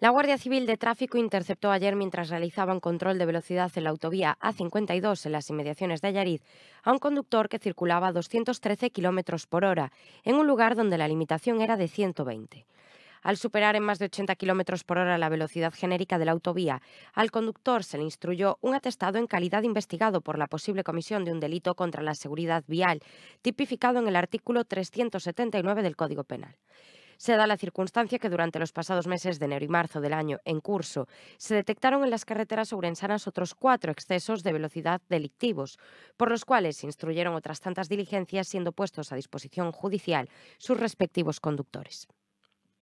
La Guardia Civil de Tráfico interceptó ayer mientras realizaban control de velocidad en la autovía A52 en las inmediaciones de Ayariz, a un conductor que circulaba a 213 km por hora en un lugar donde la limitación era de 120. Al superar en más de 80 km por hora la velocidad genérica de la autovía, al conductor se le instruyó un atestado en calidad investigado por la posible comisión de un delito contra la seguridad vial, tipificado en el artículo 379 del Código Penal se da la circunstancia que durante los pasados meses de enero y marzo del año en curso se detectaron en las carreteras ourensanas otros cuatro excesos de velocidad delictivos, por los cuales se instruyeron otras tantas diligencias siendo puestos a disposición judicial sus respectivos conductores.